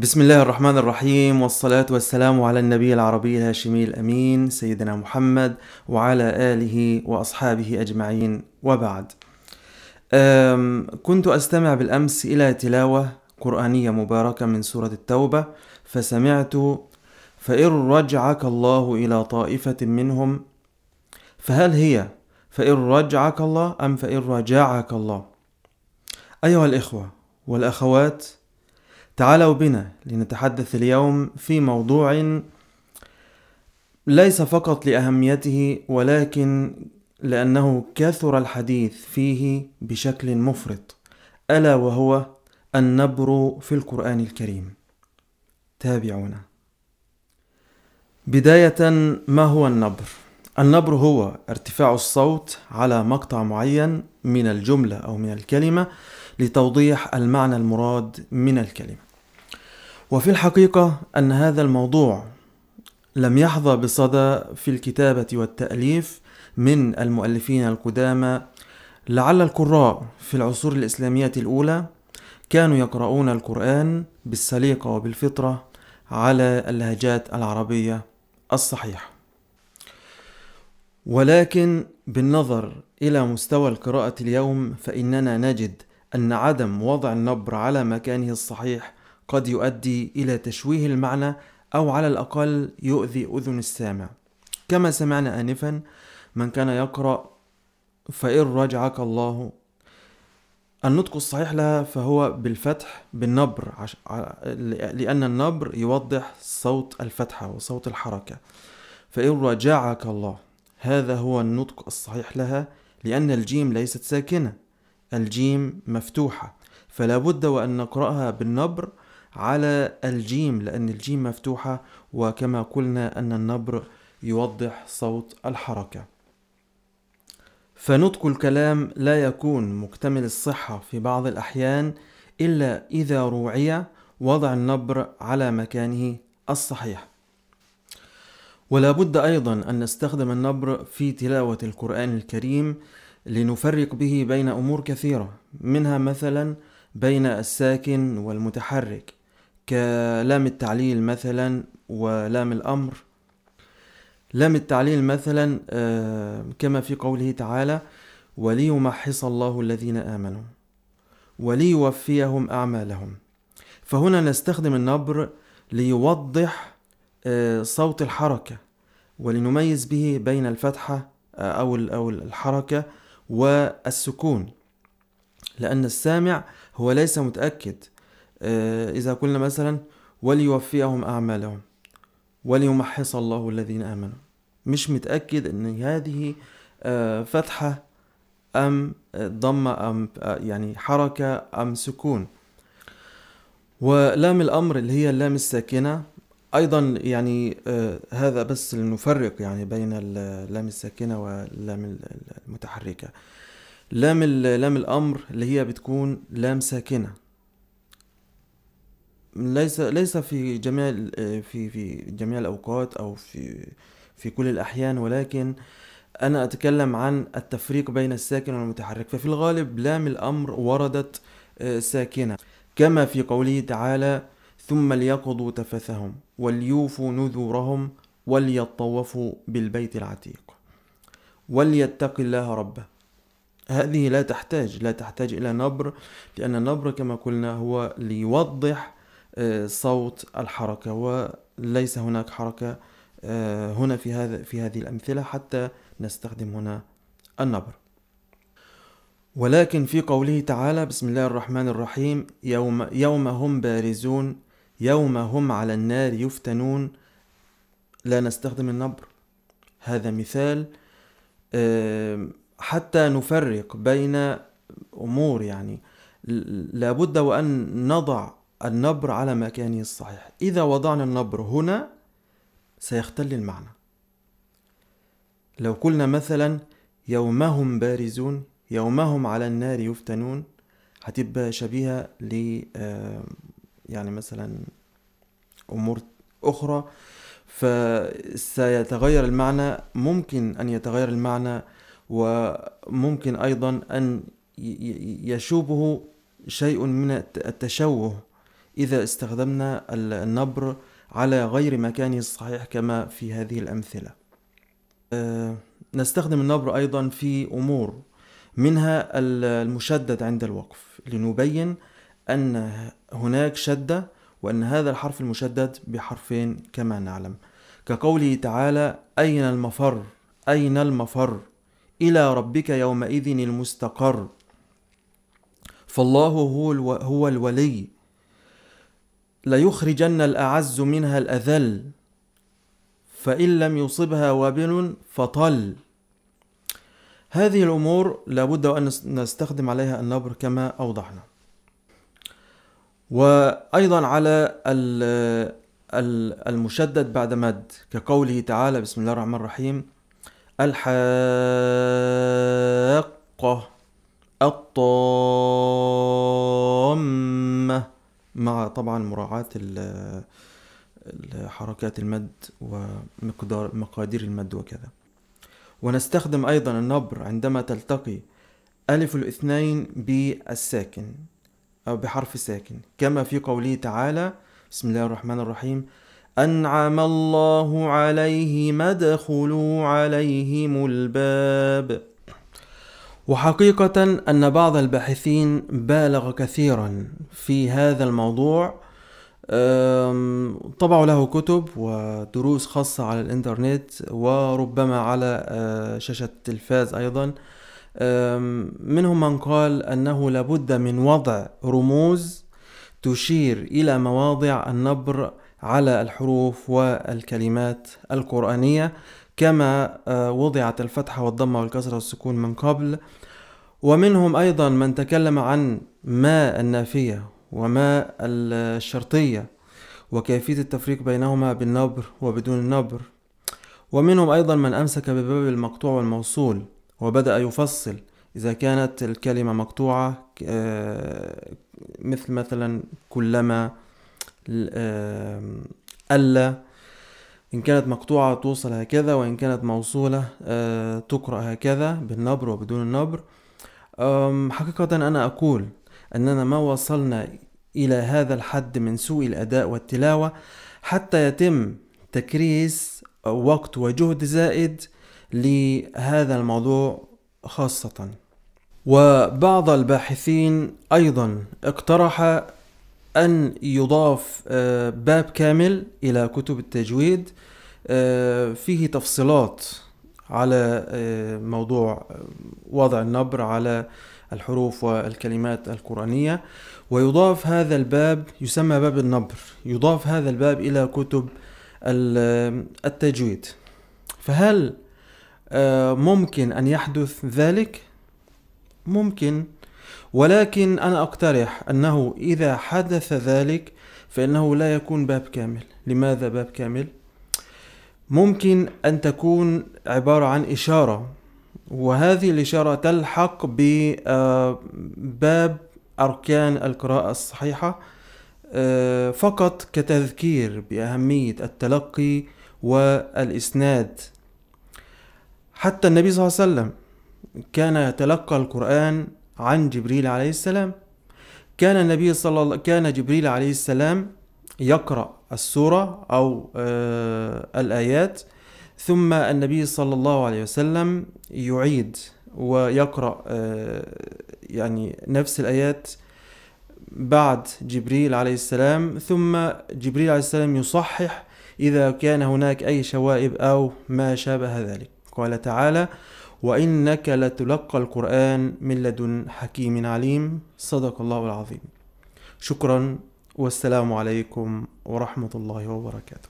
بسم الله الرحمن الرحيم والصلاة والسلام على النبي العربي الهاشمي الأمين سيدنا محمد وعلى آله وأصحابه أجمعين وبعد كنت أستمع بالأمس إلى تلاوة قرآنية مباركة من سورة التوبة فسمعت فإن رجعك الله إلى طائفة منهم فهل هي فإن رجعك الله أم فإن رجعك الله أيها الإخوة والأخوات تعالوا بنا لنتحدث اليوم في موضوع ليس فقط لأهميته ولكن لأنه كثر الحديث فيه بشكل مفرط ألا وهو النبر في القرآن الكريم تابعونا بداية ما هو النبر؟ النبر هو ارتفاع الصوت على مقطع معين من الجملة أو من الكلمة لتوضيح المعنى المراد من الكلمة وفي الحقيقة أن هذا الموضوع لم يحظى بصدى في الكتابة والتأليف من المؤلفين القدامى لعل القراء في العصور الإسلامية الأولى كانوا يقرؤون القرآن بالسليقة وبالفطرة على اللهجات العربية الصحيحة ولكن بالنظر إلى مستوى القراءة اليوم فإننا نجد أن عدم وضع النبر على مكانه الصحيح قد يؤدي إلى تشويه المعنى أو على الأقل يؤذي أذن السامع كما سمعنا آنفا من كان يقرأ فإن رجعك الله النطق الصحيح لها فهو بالفتح بالنبر عش... لأن النبر يوضح صوت الفتحة وصوت الحركة فإن رجعك الله هذا هو النطق الصحيح لها لأن الجيم ليست ساكنة الجيم مفتوحة فلا بد وأن نقرأها بالنبر على الجيم لأن الجيم مفتوحة وكما قلنا أن النبر يوضح صوت الحركة فنطق الكلام لا يكون مكتمل الصحة في بعض الأحيان إلا إذا روعي وضع النبر على مكانه الصحيح ولا بد أيضا أن نستخدم النبر في تلاوة القرآن الكريم لنفرق به بين أمور كثيرة منها مثلا بين الساكن والمتحرك كلام التعليل مثلا ولام الأمر لام التعليل مثلا آه، كما في قوله تعالى وليمحص الله الذين آمنوا وليوفيهم أعمالهم فهنا نستخدم النبر ليوضح آه، صوت الحركة ولنميز به بين الفتحة آه، أو الحركة والسكون لأن السامع هو ليس متأكد آه، إذا قلنا مثلا وليوفيهم أعمالهم وليمحص الله الذين آمنوا مش متأكد أن هذه آه، فتحة أم آه، ضمة أم يعني حركة أم سكون ولام الأمر اللي هي اللام الساكنة ايضا يعني آه، هذا بس لنفرق يعني بين اللام الساكنه واللام المتحركه لام لام الامر اللي هي بتكون لام ساكنه ليس ليس في جميع آه، في في جميع الاوقات او في في كل الاحيان ولكن انا اتكلم عن التفريق بين الساكن والمتحرك ففي الغالب لام الامر وردت آه، ساكنه كما في قوله تعالى ثم ليقضوا تفثهم وليوفوا نذورهم وليطوفوا بالبيت العتيق وليتق الله ربه هذه لا تحتاج لا تحتاج إلى نبر لأن النبر كما قلنا هو ليوضح آه، صوت الحركة وليس هناك حركة آه، هنا في هذا في هذه الأمثلة حتى نستخدم هنا النبر ولكن في قوله تعالى بسم الله الرحمن الرحيم يوم يوم هم بارزون يوم هم على النار يفتنون لا نستخدم النبر هذا مثال آه، حتى نفرق بين أمور يعني لابد وأن نضع النبر على مكانه الصحيح إذا وضعنا النبر هنا سيختل المعنى لو قلنا مثلا يومهم بارزون يومهم على النار يفتنون هتبقى شبيهة يعني مثلا امور اخرى فسيتغير المعنى ممكن ان يتغير المعنى وممكن ايضا ان يشوبه شيء من التشوه اذا استخدمنا النبر على غير مكانه الصحيح كما في هذه الامثله أه، نستخدم النبر ايضا في امور منها المشدد عند الوقف لنبين ان هناك شدة وأن هذا الحرف المشدد بحرفين كما نعلم كقوله تعالى أين المفر أين المفر إلى ربك يومئذ المستقر فالله هو, الو... هو الولي ليخرجن الأعز منها الأذل فإن لم يصبها وابل فطل هذه الأمور لابد أن نستخدم عليها النبر كما أوضحنا وأيضا على المشدد بعد مد كقوله تعالى بسم الله الرحمن الرحيم الحاقة الطامة مع طبعا مراعاة حركات المد ومقدار مقادير المد وكذا ونستخدم أيضا النبر عندما تلتقي ألف الاثنين بالساكن أو بحرف ساكن كما في قوله تعالى بسم الله الرحمن الرحيم أنعم الله عليه ادخلوا عليهم الباب وحقيقة أن بعض الباحثين بالغ كثيرا في هذا الموضوع طبعوا له كتب ودروس خاصة على الإنترنت وربما على آه، شاشة التلفاز أيضا منهم من قال أنه لابد من وضع رموز تشير إلى مواضع النبر على الحروف والكلمات القرآنية كما أه، وضعت الفتحة والضمة والكسرة والسكون من قبل ومنهم أيضا من تكلم عن ما النافية وما الشرطية وكيفية التفريق بينهما بالنبر وبدون النبر ومنهم أيضا من أمسك بباب المقطوع والموصول وبدأ يفصل إذا كانت الكلمة مقطوعة آه، مثل مثلا كلما ألا إن كانت مقطوعة توصل هكذا وإن كانت موصولة آه، تقرأ هكذا بالنبر وبدون النبر حقيقة أنا أقول أننا ما وصلنا إلى هذا الحد من سوء الأداء والتلاوة حتى يتم تكريس وقت وجهد زائد لهذا الموضوع خاصة وبعض الباحثين أيضا اقترح أن يضاف آه، باب كامل إلى كتب التجويد آه، فيه تفصيلات على آه، موضوع وضع النبر على الحروف والكلمات القرآنية ويضاف هذا الباب يسمى باب النبر يضاف هذا الباب إلى كتب التجويد فهل آه، ممكن أن يحدث ذلك ممكن ولكن أنا أقترح أنه إذا حدث ذلك فإنه لا يكون باب كامل لماذا باب كامل؟ ممكن أن تكون عبارة عن إشارة وهذه الإشارة تلحق بباب آه، أركان القراءة الصحيحة آه، فقط كتذكير بأهمية التلقي والإسناد حتى النبي صلى الله عليه وسلم كان يتلقى القرآن عن جبريل عليه السلام كان النبي صلى الله كان جبريل عليه السلام يقرأ السورة أو آه، الآيات ثم النبي صلى الله عليه وسلم يعيد ويقرأ آه، يعني نفس الآيات بعد جبريل عليه السلام ثم جبريل عليه السلام يصحح إذا كان هناك أي شوائب أو ما شابه ذلك قال تعالى وإنك لتلقى القرآن من لدن حكيم عليم صدق الله العظيم شكرا والسلام عليكم ورحمة الله وبركاته